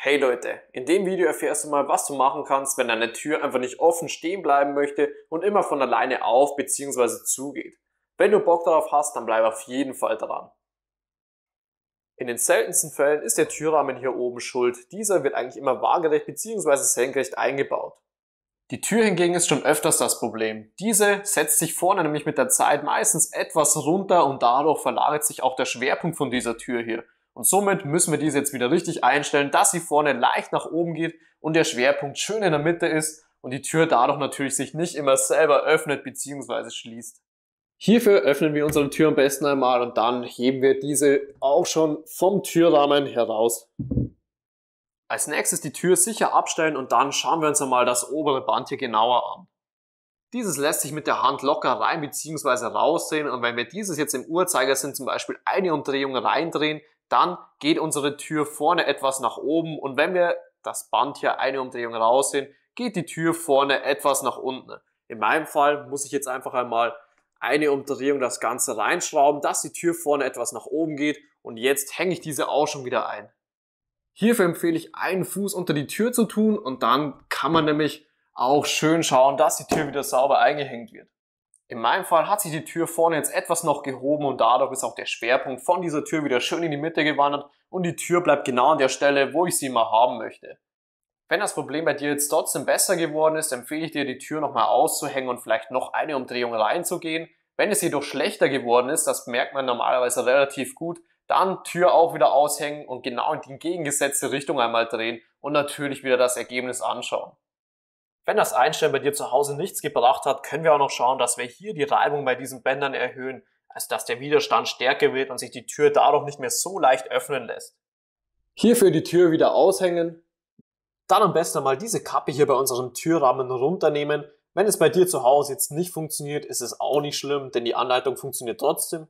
Hey Leute, in dem Video erfährst du mal, was du machen kannst, wenn deine Tür einfach nicht offen stehen bleiben möchte und immer von alleine auf bzw. zugeht. Wenn du Bock darauf hast, dann bleib auf jeden Fall dran. In den seltensten Fällen ist der Türrahmen hier oben schuld. Dieser wird eigentlich immer waagerecht bzw. senkrecht eingebaut. Die Tür hingegen ist schon öfters das Problem. Diese setzt sich vorne nämlich mit der Zeit meistens etwas runter und dadurch verlagert sich auch der Schwerpunkt von dieser Tür hier. Und somit müssen wir diese jetzt wieder richtig einstellen, dass sie vorne leicht nach oben geht und der Schwerpunkt schön in der Mitte ist und die Tür dadurch natürlich sich nicht immer selber öffnet bzw. schließt. Hierfür öffnen wir unsere Tür am besten einmal und dann heben wir diese auch schon vom Türrahmen heraus. Als nächstes die Tür sicher abstellen und dann schauen wir uns einmal das obere Band hier genauer an. Dieses lässt sich mit der Hand locker rein bzw. rausdrehen und wenn wir dieses jetzt im Uhrzeigersinn zum Beispiel eine Umdrehung reindrehen, dann geht unsere Tür vorne etwas nach oben und wenn wir das Band hier eine Umdrehung raus sehen, geht die Tür vorne etwas nach unten. In meinem Fall muss ich jetzt einfach einmal eine Umdrehung das Ganze reinschrauben, dass die Tür vorne etwas nach oben geht und jetzt hänge ich diese auch schon wieder ein. Hierfür empfehle ich einen Fuß unter die Tür zu tun und dann kann man nämlich auch schön schauen, dass die Tür wieder sauber eingehängt wird. In meinem Fall hat sich die Tür vorne jetzt etwas noch gehoben und dadurch ist auch der Schwerpunkt von dieser Tür wieder schön in die Mitte gewandert und die Tür bleibt genau an der Stelle, wo ich sie mal haben möchte. Wenn das Problem bei dir jetzt trotzdem besser geworden ist, empfehle ich dir, die Tür nochmal auszuhängen und vielleicht noch eine Umdrehung reinzugehen. Wenn es jedoch schlechter geworden ist, das merkt man normalerweise relativ gut, dann Tür auch wieder aushängen und genau in die entgegengesetzte Richtung einmal drehen und natürlich wieder das Ergebnis anschauen. Wenn das Einstellen bei dir zu Hause nichts gebracht hat, können wir auch noch schauen, dass wir hier die Reibung bei diesen Bändern erhöhen, also dass der Widerstand stärker wird und sich die Tür dadurch nicht mehr so leicht öffnen lässt. Hierfür die Tür wieder aushängen. Dann am besten mal diese Kappe hier bei unserem Türrahmen runternehmen. Wenn es bei dir zu Hause jetzt nicht funktioniert, ist es auch nicht schlimm, denn die Anleitung funktioniert trotzdem.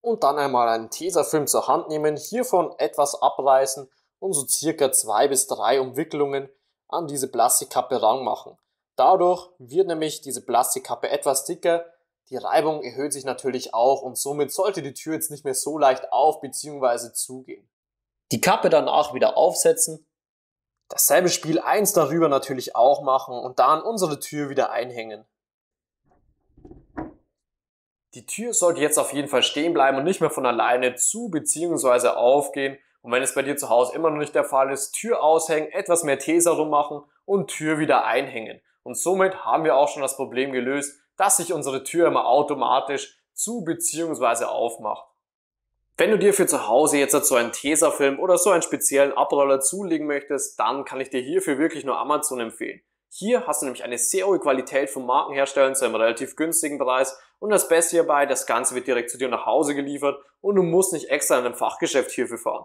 Und dann einmal einen Tesafilm zur Hand nehmen, hiervon etwas abreißen und so circa zwei bis drei Umwicklungen an diese Plastikkappe ranmachen. Dadurch wird nämlich diese Plastikkappe etwas dicker, die Reibung erhöht sich natürlich auch und somit sollte die Tür jetzt nicht mehr so leicht auf bzw. zugehen. Die Kappe danach wieder aufsetzen, dasselbe Spiel 1 darüber natürlich auch machen und dann unsere Tür wieder einhängen. Die Tür sollte jetzt auf jeden Fall stehen bleiben und nicht mehr von alleine zu bzw. aufgehen und wenn es bei dir zu Hause immer noch nicht der Fall ist, Tür aushängen, etwas mehr Tesa machen und Tür wieder einhängen. Und somit haben wir auch schon das Problem gelöst, dass sich unsere Tür immer automatisch zu bzw. aufmacht. Wenn du dir für zu Hause jetzt so einen Tesafilm oder so einen speziellen Abroller zulegen möchtest, dann kann ich dir hierfür wirklich nur Amazon empfehlen. Hier hast du nämlich eine sehr hohe Qualität von Markenherstellern zu einem relativ günstigen Preis und das Beste hierbei, das Ganze wird direkt zu dir nach Hause geliefert und du musst nicht extra in einem Fachgeschäft hierfür fahren.